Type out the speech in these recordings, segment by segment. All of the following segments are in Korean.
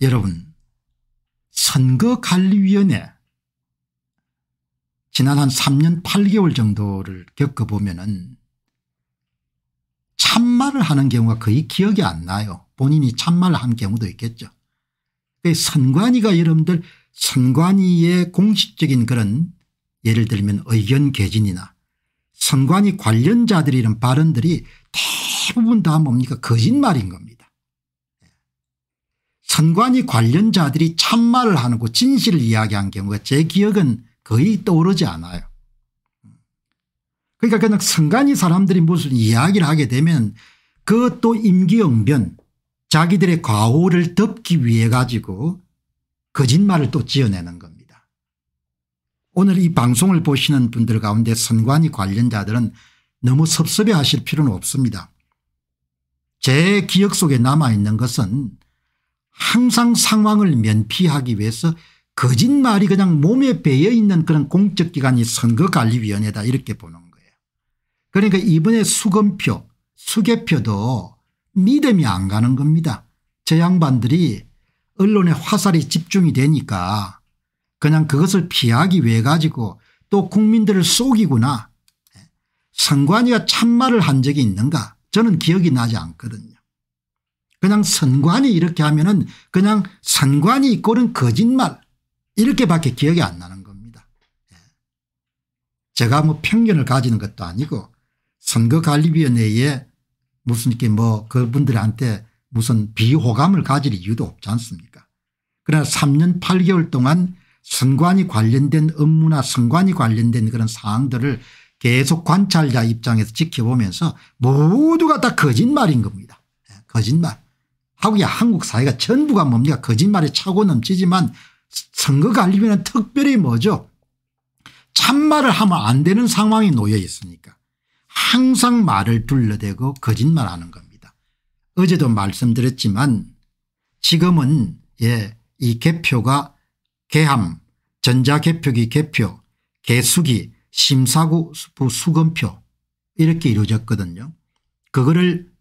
여러분 선거관리위원회 지난 한 3년 8개월 정도를 겪어보면 은 참말을 하는 경우가 거의 기억이 안 나요. 본인이 참말을 한 경우도 있겠죠. 그 선관위가 여러분들 선관위의 공식적인 그런 예를 들면 의견 개진이나 선관위 관련자들이 이런 발언들이 대부분 다 뭡니까 거짓말인 겁니다. 선관위 관련자들이 참말을 하는 고 진실을 이야기한 경우가 제 기억은 거의 떠오르지 않아요. 그러니까 그냥 선관위 사람들이 무슨 이야기를 하게 되면 그것도 임기응변 자기들의 과오를 덮기 위해 가지고 거짓말을 또 지어내는 겁니다. 오늘 이 방송을 보시는 분들 가운데 선관위 관련자들은 너무 섭섭해 하실 필요는 없습니다. 제 기억 속에 남아있는 것은 항상 상황을 면피하기 위해서 거짓말이 그냥 몸에 배어있는 그런 공적기관이 선거관리위원회다 이렇게 보는 거예요. 그러니까 이번에 수검표 수개표도 믿음이 안 가는 겁니다. 저 양반들이 언론에 화살이 집중이 되니까 그냥 그것을 피하기 위해 가지고 또 국민들을 속이구나. 예. 선관위가 참말을 한 적이 있는가 저는 기억이 나지 않거든요. 그냥 선관위 이렇게 하면은 그냥 선관위 이꼴은 거짓말 이렇게밖에 기억이 안 나는 겁니다. 예. 제가 뭐 편견을 가지는 것도 아니고 선거관리위원회에 무슨 이렇게 뭐 그분들한테 무슨 비호감을 가질 이유도 없지 않습니까 그러나 3년 8개월 동안 선관위 관련된 업무나 선관위 관련된 그런 사항들을 계속 관찰자 입장에서 지켜보면서 모두가 다 거짓말인 겁니다. 예, 거짓말. 한국이 한국 사회가 전부가 뭡니까 거짓말에 차고 넘치지만 선거관리위는 특별히 뭐죠 참말을 하면 안 되는 상황이 놓여 있으니까 항상 말을 둘러대고 거짓말하는 겁니다. 어제도 말씀드렸지만 지금은 예, 이 개표가 개함 전자개표기 개표 개수기 심사구 수검표 이렇게 이루어졌거든요. 그거를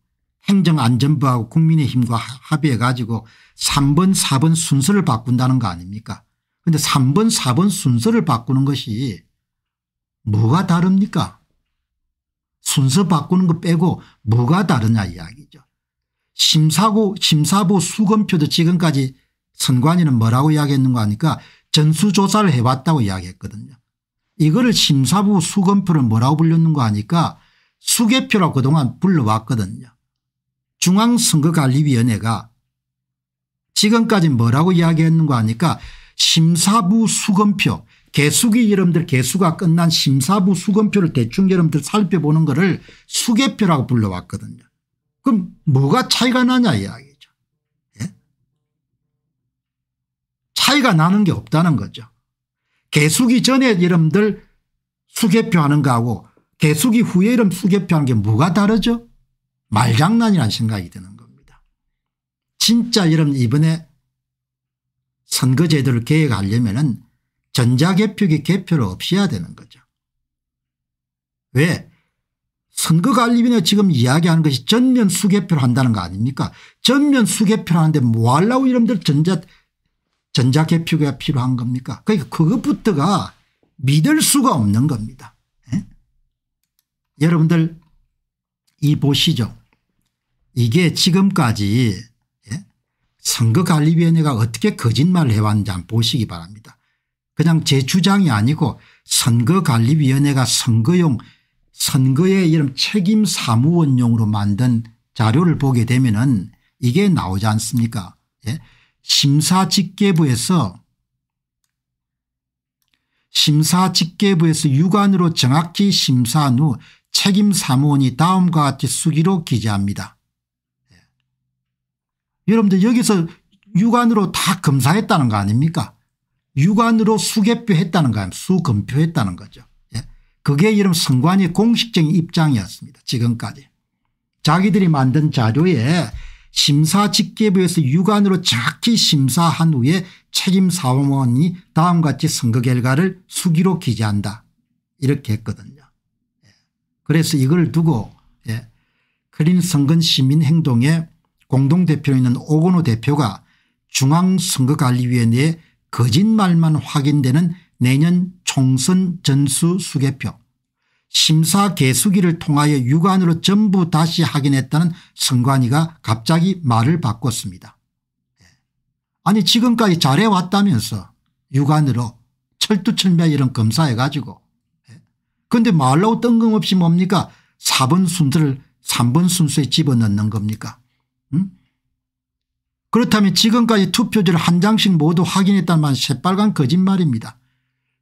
행정안전부하고 국민의힘과 합의해 가지고 3번 4번 순서를 바꾼다는 거 아닙니까 근데 3번 4번 순서를 바꾸는 것이 뭐가 다릅니까 순서 바꾸는 거 빼고 뭐가 다르냐 이야기죠 심사고 심사부 수검표도 지금까지 선관위는 뭐라고 이야기했는 거 아니까 전수조사를 해봤다고 이야기했거든요 이거를 심사부 수검표를 뭐라고 불렸는 거 아니까 수개표라고 그동안 불러왔거든요 중앙선거관리위원회가 지금까지 뭐라고 이야기했는 가하니까 심사부 수검표 개수기 여러분들 개수가 끝난 심사부 수검표를 대충 여러분들 살펴보는 거를 수개표라고 불러왔거든요. 그럼 뭐가 차이가 나냐 이야기죠. 예? 차이가 나는 게 없다는 거죠. 개수기 전에 여러분들 수개표 하는 거하고 개수기 후에 이름 수개표 하는 게 뭐가 다르죠? 말장난이라는 생각이 드는 겁니다. 진짜 여러분 이번에 선거제도를 개혁하려면 은 전자개표기 개표를 없애야 되는 거죠. 왜? 선거관리위원회 지금 이야기하는 것이 전면 수개표를 한다는 거 아닙니까 전면 수개표를 하는데 뭐 하려고 여러들 전자 전자개표가 필요한 겁니까 그러니까 그것부터가 믿을 수가 없는 겁니다. 예? 여러분들 이 보시죠. 이게 지금까지 예? 선거관리위원회가 어떻게 거짓말을 해왔는지 한번 보시기 바랍니다. 그냥 제 주장이 아니고 선거관리위원회가 선거용 선거의 이런 책임 사무원용으로 만든 자료를 보게 되면은 이게 나오지 않습니까? 예? 심사직계부에서 심사직계부에서 유관으로 정확히 심사한 후 책임 사무원이 다음과 같이 수기로 기재합니다. 여러분들 여기서 육안으로 다 검사했다는 거 아닙니까 육안으로 수개표했다는 거아닙니 수검표했다는 거죠. 예? 그게 여러 선관위 공식적인 입장이었습니다. 지금까지. 자기들이 만든 자료에 심사직계부에서 육안으로 정확히 심사한 후에 책임사원이 다음같이 선거 결과를 수기로 기재한다 이렇게 했거든요. 예. 그래서 이걸 두고 예. 클린 선근 시민행동에 공동대표로 있는 오건호 대표가 중앙선거관리위원회 의 거짓말만 확인되는 내년 총선 전수수개표 심사 개수기를 통하여 육안으로 전부 다시 확인했다는 선관위가 갑자기 말을 바꿨습니다. 예. 아니 지금까지 잘해왔다면서 육안으로 철두철미한 이런 검사해가지고 그런데 예. 말로 뜬금없이 뭡니까 4번 순서를 3번 순서에 집어넣는 겁니까 그렇다면 지금까지 투표지를 한 장씩 모두 확인했다는 말은 새빨간 거짓말입니다.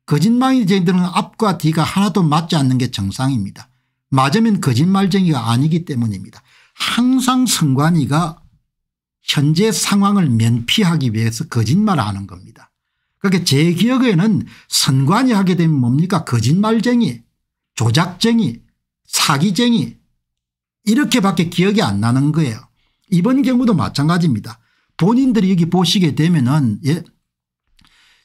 거짓말쟁이들은 앞과 뒤가 하나도 맞지 않는 게 정상입니다. 맞으면 거짓말쟁이가 아니기 때문입니다. 항상 선관위가 현재 상황을 면피하기 위해서 거짓말하는 겁니다. 그러니제 기억에는 선관위 하게 되면 뭡니까 거짓말쟁이 조작쟁이 사기쟁이 이렇게밖에 기억이 안 나는 거예요. 이번 경우도 마찬가지입니다. 본인들이 여기 보시게 되면은 예.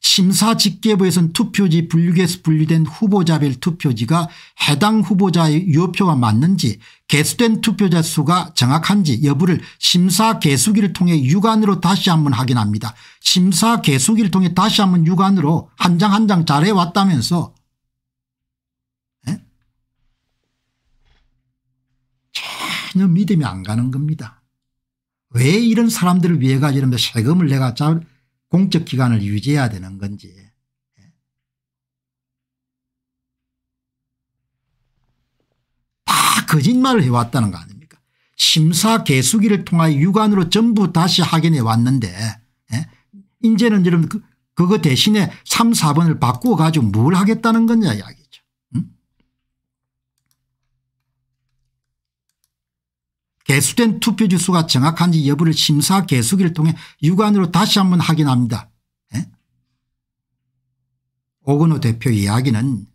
심사집계부에선 투표지 분류에서 계 분류된 후보자별 투표지가 해당 후보자의 유효표가 맞는지 개수된 투표자 수가 정확한지 여부를 심사 개수기를 통해 육안으로 다시 한번 확인합니다. 심사 개수기를 통해 다시 한번 육안으로 한 장 한 장 잘해왔다면서 에? 예? 전혀 믿음이 안 가는 겁니다. 왜 이런 사람들을 위해 가지는데 뭐 세금을 내가 공적 기관을 유지해야 되는 건지 다 거짓말을 해왔다는 거 아닙니까 심사 개수기를 통하여 육안으로 전부 다시 확인해 왔는데 예? 이제는 여러분 그, 그거 대신에 3 4번을 바꾸어 가지고 뭘 하겠다는 거냐 이야기 개수된 투표 주수가 정확한지 여부를 심사 개수기를 통해 육안으로 다시 한번 확인합니다. 예? 오건호 대표 이야기는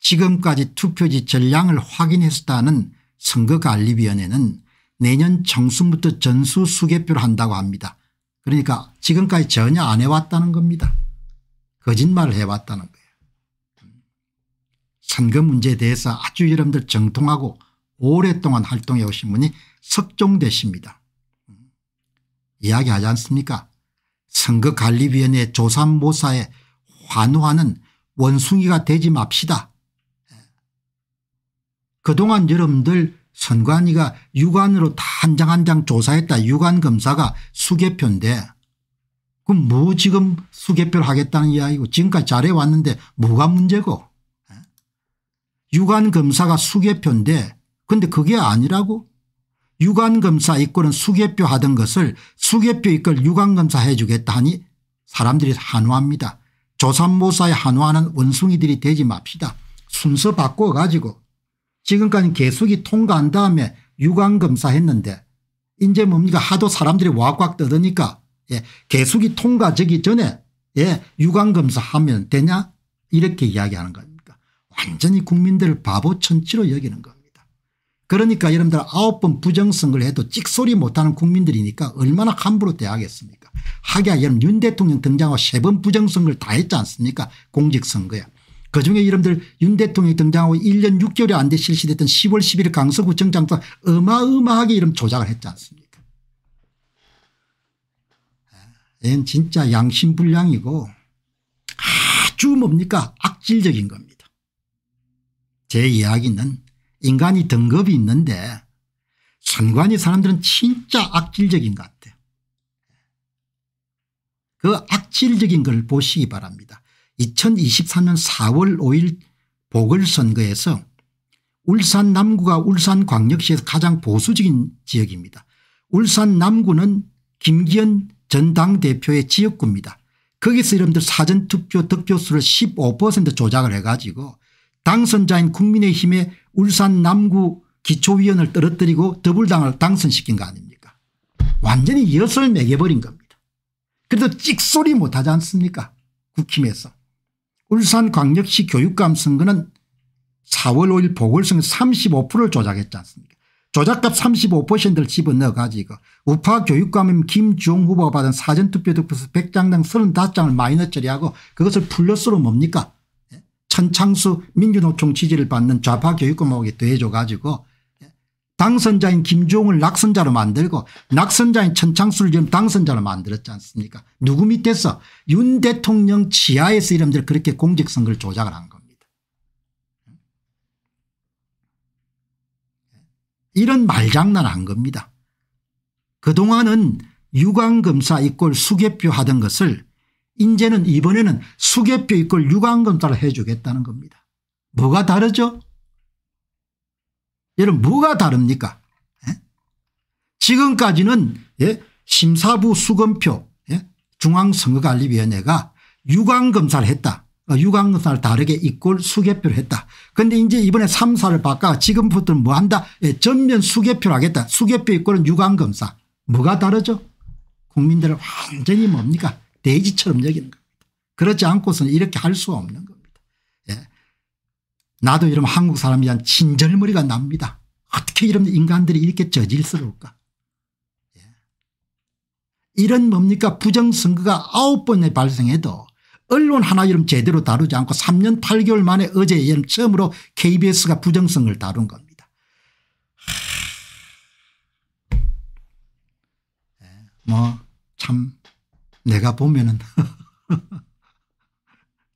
지금까지 투표지 전량을 확인했었다는 선거관리위원회는 내년 정수부터 전수수개표를 한다고 합니다. 그러니까 지금까지 전혀 안 해왔다는 겁니다. 거짓말을 해왔다는 거예요. 선거 문제에 대해서 아주 여러분들 정통하고 오랫동안 활동해 오신 분이 석종대십니다. 이야기하지 않습니까 선거관리위원회 조삼모사에 환호하는 원숭이가 되지 맙시다. 그동안 여러분들 선관위가 육안으로다 한 장 한 장 조사했다. 육안검사가 수개표인데 그럼 뭐 지금 수개표를 하겠다는 이야기고 지금까지 잘해왔는데 뭐가 문제고 육안검사가 예? 수개표인데 근데 그게 아니라고 유관검사 이꼴는 수개표 하던 것을 수개표 이꼴 유관검사 해주겠다 하니 사람들이 한호합니다 조삼모사에 한호하는 원숭이들이 되지 맙시다. 순서 바꿔 가지고 지금까지 개숙이 통과한 다음에 유관검사 했는데 이제 뭡니까 하도 사람들이 와왁 떠드니까 예, 개숙이 통과되기 전에 예, 유관검사 하면 되냐 이렇게 이야기하는 겁니까 완전히 국민들을 바보 천치로 여기는 겁니다. 그러니까 여러분들 아홉 번 부정선거를 해도 찍소리 못하는 국민들이니까 얼마나 함부로 대하겠습니까 하기야 여러분 윤 대통령 등장하고 세 번 부정선거를 다 했지 않습니까 공직선거야 그중에 여러분들 윤 대통령이 등장하고 1년 6개월이 안 돼 실시됐던 10월 11일 강서구청장도 어마어마하게 이런 조작을 했지 않습니까 예, 얘는 진짜 양심불량이고 아주 뭡니까 악질적인 겁니다 제 이야기는 인간이 등급이 있는데 선관위 사람들은 진짜 악질적인 것 같아요. 그 악질적인 걸 보시기 바랍니다. 2024년 4월 5일 보궐선거에서 울산 남구가 울산 광역시에서 가장 보수적인 지역입니다. 울산 남구는 김기현 전 당대표의 지역구입니다. 거기서 여러분들 사전투표 득표수를 15% 조작을 해가지고 당선자인 국민의힘의 울산 남구 기초위원을 떨어뜨리고 더불당을 당선시킨 거 아닙니까 완전히 엿을 매겨버린 겁니다. 그래도 찍소리 못하지 않습니까 국힘에서. 울산광역시 교육감 선거는 4월 5일 보궐선거 35%를 조작했지 않습니까 조작값 35%를 집어넣어 가지고 우파 교육감인 김주홍 후보가 받은 사전투표 득표수 100장당 35장을 마이너 처리하고 그것을 플러스로 뭡니까 천창수 민주노총 지지를 받는 좌파 교육과목이돼줘 가지고 예, 당선자인 김종을 낙선자로 만들고 낙선자인 천창수를 지금 당선자로 만들었지 않습니까 누구 밑에서 윤 대통령 지하에서 이름들 그렇게 공직선거를 조작을 한 겁니다. 예, 이런 말장난 한 겁니다. 그동안은 유관검사 이꼴 수개표 하던 것을 이제는 이번에는 수개표 이걸 유관검사를 해주겠다는 겁니다. 뭐가 다르죠? 여러분 뭐가 다릅니까? 예? 지금까지는 예? 심사부 수검표 예? 중앙선거관리위원회가 유관검사를 했다. 그러니까 유관검사를 다르게 이꼴 수개표를 했다. 그런데 이제 이번에 3사를 바꿔 지금부터는 뭐 한다? 예, 전면 수개표를 하겠다. 수개표 이꼴은 유관검사. 뭐가 다르죠? 국민들은 완전히 뭡니까? 돼지처럼 여기는 겁니다. 그렇지 않고서는 이렇게 할 수가 없는 겁니다. 예. 나도 이러 한국 사람이란 친절머리가 납니다. 어떻게 이런 인간들이 이렇게 저질스러울까. 예. 이런 뭡니까 부정선거가 아홉 번에 발생해도 언론 하나 이름 제대로 다루지 않고 3년 8개월 만에 어제 이 처음으로 KBS가 부정성을 다룬 겁니다. 예. 뭐참 내가 보면은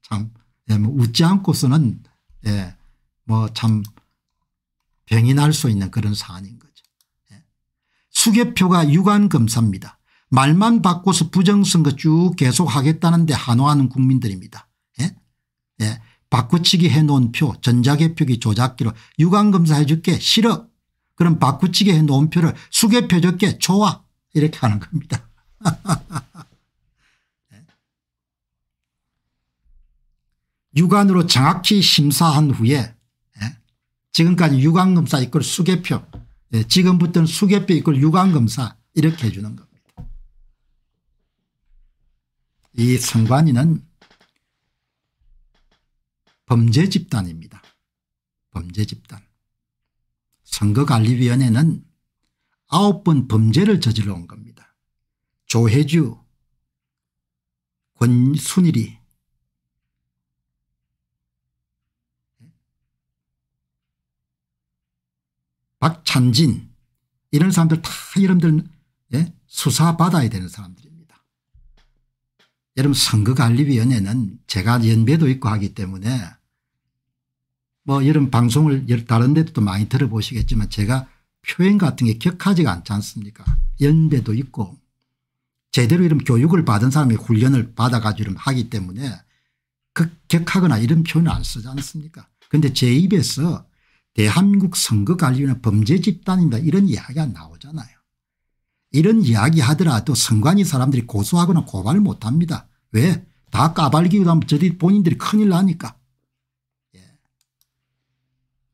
참, 예, 뭐 웃지 않고서는 예, 뭐참 병이 날 수 있는 그런 사안인 거죠. 예. 수개표가 유관검사입니다. 말만 바꿔서 부정선거 쭉 계속하겠다는데 한호하는 국민들입니다. 예? 예. 바꾸치기 해놓은 표 전자개표기 조작기로 유관검사 해줄게 싫어. 그럼 바꾸치기 해놓은 표를 수개표 줄게 좋아. 이렇게 하는 겁니다. 육안으로 정확히 심사한 후에 예, 지금까지 유관검사 이걸 수개표 예, 지금부터는 수개표 이걸 유관검사 이렇게 해주는 겁니다. 이 선관위는 범죄 집단입니다. 범죄 집단. 선거관리위원회는 아홉 번 범죄를 저질러 온 겁니다. 조혜주, 권순일이, 박찬진 이런 사람들 다 여러분들 예? 수사받아야 되는 사람들입니다. 여러분 선거관리위원회는 제가 연배도 있고 하기 때문에 뭐 이런 방송을 다른 데도 많이 들어보시겠지만 제가 표현 같은 게 격하지가 않지 않습니까 연배도 있고 제대로 이런 교육을 받은 사람이 훈련을 받아가지고 하기 때문에 그 격하거나 이런 표현을 안 쓰지 않습니까 그런데 제 입에서 대한국 민 선거 관리위원 회 범죄 집단입니다. 이런 이야기가 나오잖아요. 이런 이야기 하더라도 선관위 사람들이 고소하거나 고발 못합니다. 왜? 다 까발기고 하면 저들 본인들이 큰일 나니까. 예.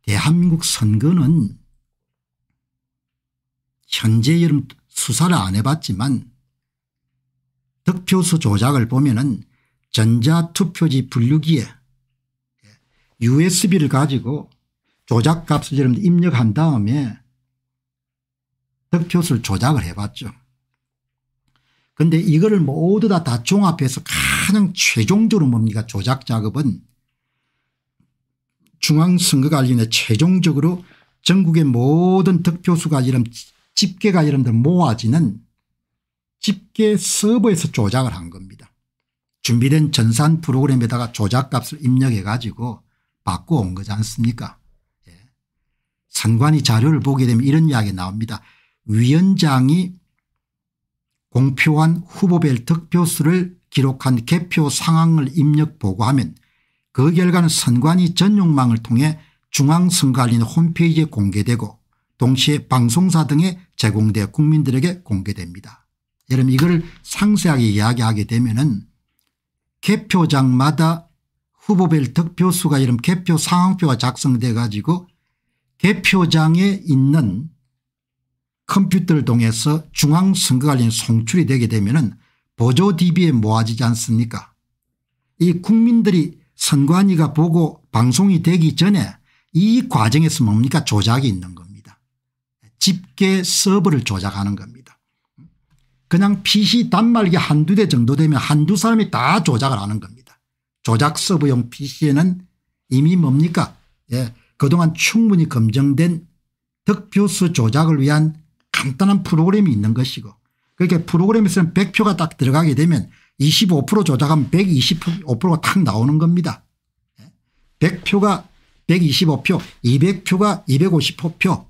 대한민국 선거는 현재 여러 수사를 안 해봤지만 득표수 조작을 보면 은 전자투표지 분류기에 USB를 예, 가지고 조작값을 여러분 입력한 다음에 득표수를 조작을 해봤죠. 그런데 이거를 모두 다, 다 종합해서 가장 최종적으로 뭡니까 조작 작업은 중앙선거관리위원회 최종적으로 전국의 모든 득표수가 이런 집계가 이런들 모아지는 집계 서버에서 조작을 한 겁니다. 준비된 전산 프로그램에다가 조작값을 입력해 가지고 받고 온 거지 않습니까 상관이 자료를 보게 되면 이런 이야기 나옵니다. 위원장이 공표한 후보별 득표수를 기록한 개표 상황을 입력 보고하면 그 결과는 선관위 전용망을 통해 중앙선관위 홈페이지에 공개되고 동시에 방송사 등에 제공되어 국민들에게 공개됩니다. 여러분 이걸 상세하게 이야기하게 되면 은 개표장마다 후보별 득표수가 이런 개표 상황표가 작성돼 가지고 개표장에 있는 컴퓨터를 통해서 중앙선거관련 리 송출이 되게 되면 보조 DB에 모아지지 않습니까 이 국민들이 선관위가 보고 방송이 되기 전에 이 과정에서 뭡니까 조작이 있는 겁니다. 집계 서버를 조작하는 겁니다. 그냥 PC 단말기 한두 대 정도 되면 한두 사람이 다 조작을 하는 겁니다. 조작 서버용 PC에는 이미 뭡니까 예, 그동안 충분히 검증된 득표수 조작을 위한 간단한 프로그램이 있는 것이고 그렇게 프로그램에서는 100표가 딱 들어가게 되면 25% 조작하면 125%가 딱 나오는 겁니다. 100표가 125표 200표가 255표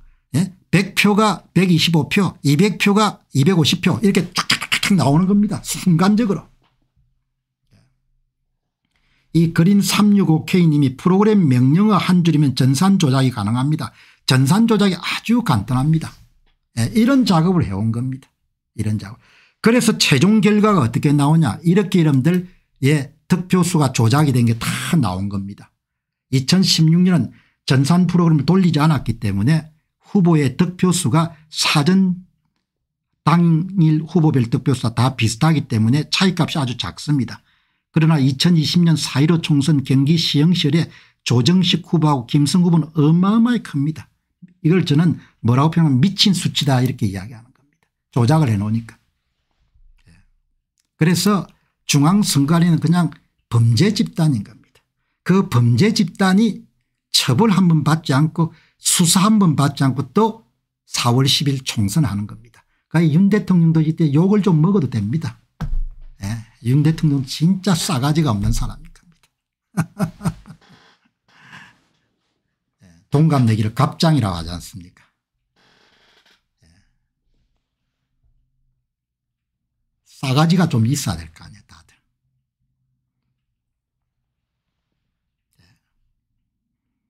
100표가 125표 200표가 250표 이렇게 탁 탁탁탁 나오는 겁니다. 순간적으로. 이 그린 3 6 5 k 님이 프로그램 명령어 한 줄이면 전산 조작이 가능합니다. 전산 조작이 아주 간단합니다. 네, 이런 작업을 해온 겁니다. 이런 작업. 그래서 최종 결과가 어떻게 나오냐 이렇게 이름들 예 득표수가 조작이 된 게 다 나온 겁니다. 2016년은 전산 프로그램을 돌리지 않았기 때문에 후보의 득표수가 사전 당일 후보별 득표수가 다 비슷하기 때문에 차이값이 아주 작습니다. 그러나 2020년 4.15 총선 경기 시행절에 조정식 후보하고 김성구 후보는 어마어마히 큽니다. 이걸 저는 뭐라고 표현하면 미친 수치다 이렇게 이야기하는 겁니다. 조작을 해놓으니까. 예. 그래서 중앙선관위는 그냥 범죄 집단인 겁니다. 그 범죄 집단이 처벌 한번 받지 않고 수사 한번 받지 않고 또 4월 10일 총선하는 겁니다. 그러니까 윤 대통령도 이때 욕을 좀 먹어도 됩니다. 윤 대통령 진짜 싸가지가 없는 사람입니다 예, 동갑내기를 갑장이라고 하지 않습니까 예. 싸가지가 좀 있어야 될 거 아니에요.